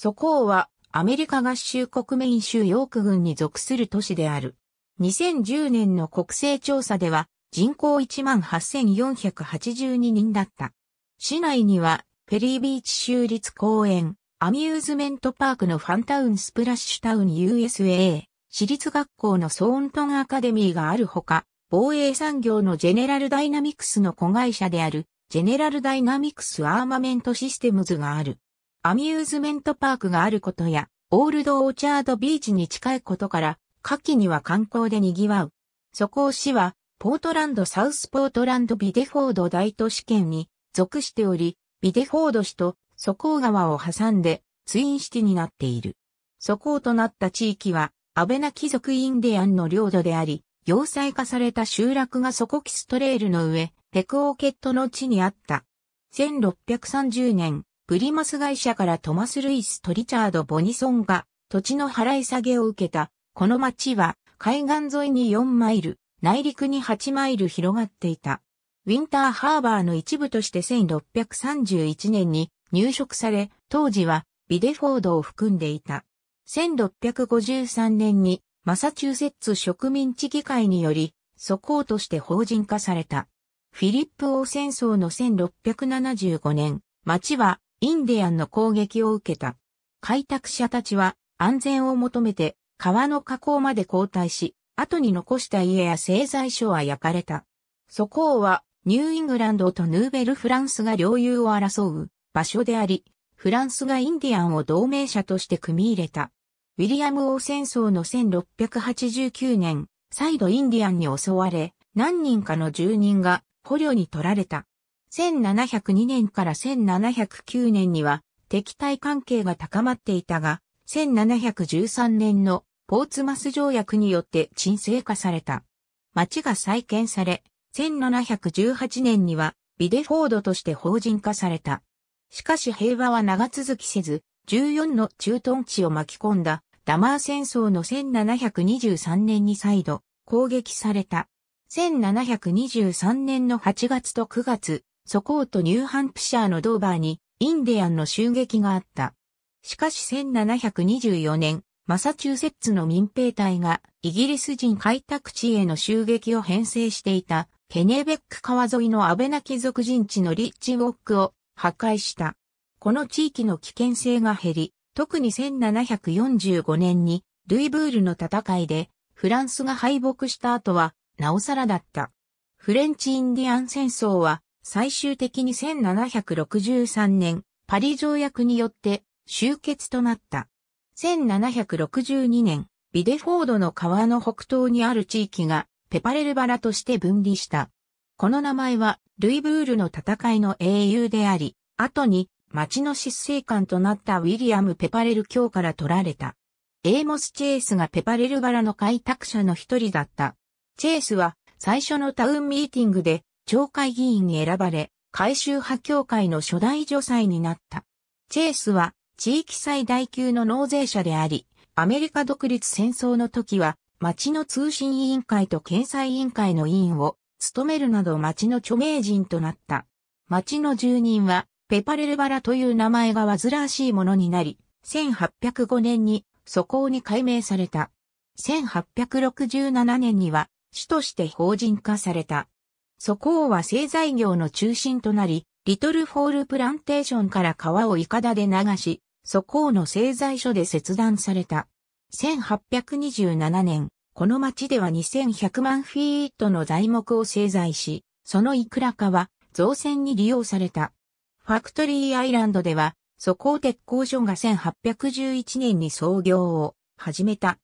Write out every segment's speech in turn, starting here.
ソコーはアメリカ合衆国メイン州ヨーク郡に属する都市である。2010年の国勢調査では人口18,482人だった。市内にはペリービーチ州立公園、アミューズメントパークのファンタウンスプラッシュタウン USA、私立学校のソーントンアカデミーがあるほか、防衛産業のジェネラルダイナミクスの子会社である、ジェネラルダイナミクスアーマメントシステムズがある。アミューズメントパークがあることや、オールドオーチャードビーチに近いことから、夏季には観光で賑わう。そこを市は、ポートランドサウスポートランドビデフォード大都市圏に属しており、ビデフォード市とソコー川を挟んでツインシティになっている。ソコーとなった地域は、アベナ貴族インディアンの領土であり、要塞化された集落がソコキストレールの上、ペクオーケットの地にあった。1630年、プリマス会社からトマス・ルイストリチャード・ボニソンが土地の払い下げを受けた。この町は海岸沿いに4マイル、内陸に8マイル広がっていた。ウィンターハーバーの一部として1631年に入植され、当時はビデフォードを含んでいた。1653年にマサチューセッツ植民地議会により、素行として法人化された。フィリップ王戦争の1675年、町はインディアンの攻撃を受けた。開拓者たちは安全を求めて川の河口まで後退し、後に残した家や製材所は焼かれた。そこはニューイングランドとヌーベルフランスが領有を争う場所であり、フランスがインディアンを同盟者として組み入れた。ウィリアム王戦争の1689年、再度インディアンに襲われ、何人かの住人が捕虜に取られた。1702年から1709年には敵対関係が高まっていたが、1713年のポーツマス条約によって沈静化された。町が再建され、1718年にはビデフォードとして法人化された。しかし平和は長続きせず、14の駐屯地を巻き込んだダマー戦争の1723年に再度攻撃された。1723年の8月と9月、ソコートニューハンプシャーのドーバーにインディアンの襲撃があった。しかし1724年、マサチューセッツの民兵隊がイギリス人開拓地への襲撃を編成していたケネベック川沿いの安倍な貴族人地のリッチウォックを破壊した。この地域の危険性が減り、特に1745年にルイブールの戦いでフランスが敗北した後はなおさらだった。フレンチインディアン戦争は最終的に1763年、パリ条約によって終結となった。1762年、ビデフォードの川の北東にある地域がペパレルバラとして分離した。この名前は、ルイブールの戦いの英雄であり、後に町の失政官となったウィリアム・ペパレル教から取られた。エーモス・チェイスがペパレルバラの開拓者の一人だった。チェイスは最初のタウンミーティングで町会議員に選ばれ、改修派協会の初代助裁になった。チェイスは地域最大級の納税者であり、アメリカ独立戦争の時は、町の通信委員会と検査委員会の委員を務めるなど町の著名人となった。町の住人は、ペパレルバラという名前が煩わしいものになり、1805年に素行に改名された。1867年には、主として法人化された。ソコは製材業の中心となり、リトルフォールプランテーションから川をイカダで流し、ソコの製材所で切断された。1827年、この町では2100万フィートの材木を製材し、そのいくらかは造船に利用された。ファクトリーアイランドでは、蘇港鉄工所が1811年に創業を始めた。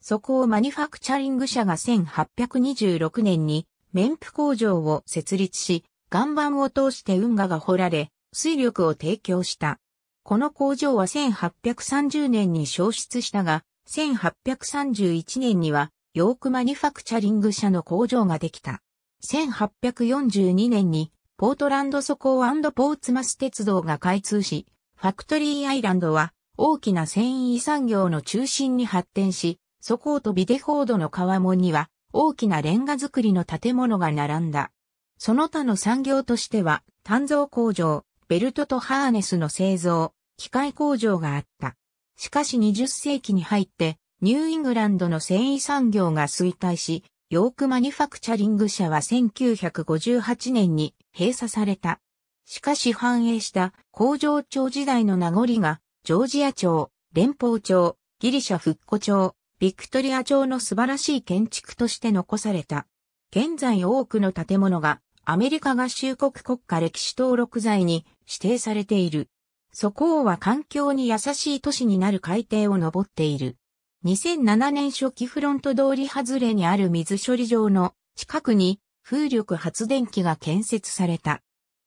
蘇港マニファクチャリング社が1826年に綿布工場を設立し、岩盤を通して運河が掘られ、水力を提供した。この工場は1830年に消失したが、1831年には、ヨークマニファクチャリング社の工場ができた。1842年に、ポートランドソコーポーツマス鉄道が開通し、ファクトリーアイランドは大きな繊維産業の中心に発展し、ソコーとビデフォードの川門には大きなレンガ造りの建物が並んだ。その他の産業としては、鍛造工場、ベルトとハーネスの製造、機械工場があった。しかし20世紀に入って、ニューイングランドの繊維産業が衰退し、ヨークマニファクチャリング社は1958年に閉鎖された。しかし繁栄した工場長時代の名残が、ジョージア町、連邦町、ギリシャ復古町、ビクトリア朝の素晴らしい建築として残された。現在多くの建物がアメリカ合衆国国家歴史登録財に指定されている。そこは環境に優しい都市になる海底を登っている。2007年初期フロント通り外れにある水処理場の近くに風力発電機が建設された。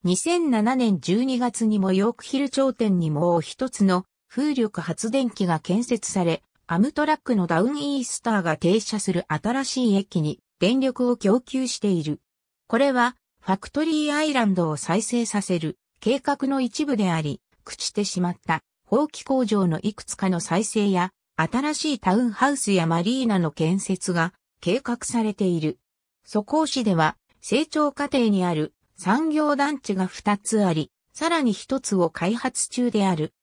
2007年12月にもヨークヒル頂点にもう一つの風力発電機が建設され、アムトラックのダウンイースターが停車する新しい駅に電力を供給している。これは、ファクトリーアイランドを再生させる計画の一部であり、朽ちてしまった放棄工場のいくつかの再生や、新しいタウンハウスやマリーナの建設が計画されている。蘇を市では、成長過程にある産業団地が2つあり、さらに1つを開発中である。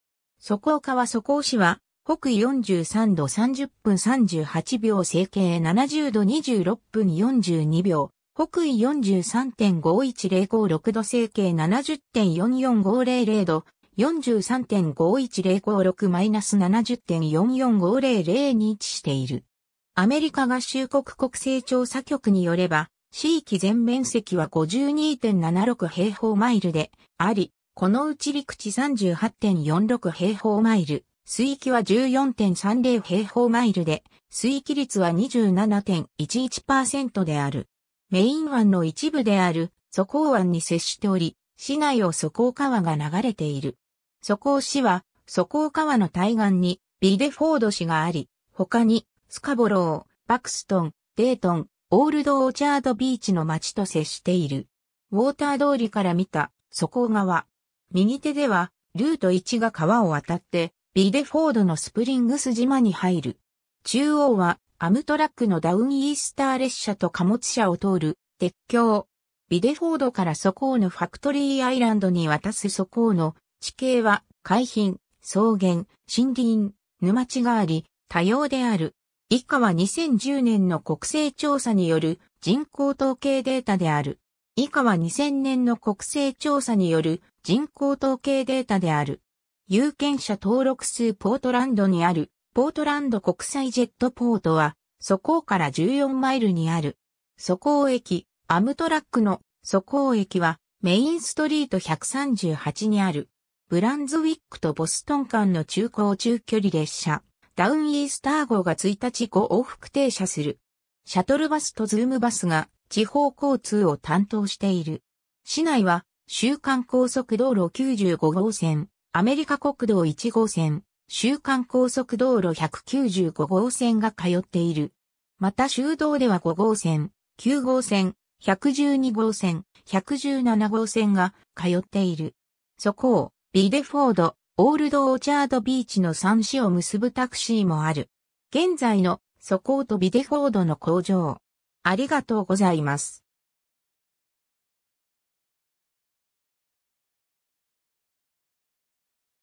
蘇港化は蘇港市は北緯43度30分38秒整形70度26分42秒、北緯4 3 5 1 0 5 6度整形70.44500度、43.51056-70.44500に位置している。アメリカ合衆国国勢調査局によれば、地域全面積は52.76平方マイルであり、このうち陸地38.46平方マイル、水域は14.30平方マイルで、水域率は27.11%である。メイン湾の一部である、蘇港湾に接しており、市内を蘇港川が流れている。蘇港市は、蘇港川の対岸に、ビデフォード市があり、他に、スカボロー、バクストン、デートン、オールドオーチャードビーチの町と接している。ウォーター通りから見た、蘇港川。右手では、ルート1が川を渡って、ビデフォードのスプリングス島に入る。中央はアムトラックのダウンイースター列車と貨物車を通る鉄橋。ビデフォードからソコーのファクトリーアイランドに渡すソコーの地形は海浜、草原、森林、沼地があり、多様である。以下は2010年の国勢調査による人口統計データである。以下は2000年の国勢調査による人口統計データである。有権者登録数ポートランドにある、ポートランド国際ジェットポートは、そこから14マイルにある。蘇港駅、アムトラックの蘇港駅は、メインストリート138にある。ブランズウィックとボストン間の中高中距離列車、ダウンイースター号が1日5往復停車する。シャトルバスとズームバスが地方交通を担当している。市内は、週間高速道路95号線、アメリカ国道1号線、週間高速道路195号線が通っている。また修道では5号線、9号線、112号線、117号線が通っている。そこを、ビデフォード、オールド・オーチャード・ビーチの3市を結ぶタクシーもある。現在の、そことビデフォードの工場。ありがとうございます。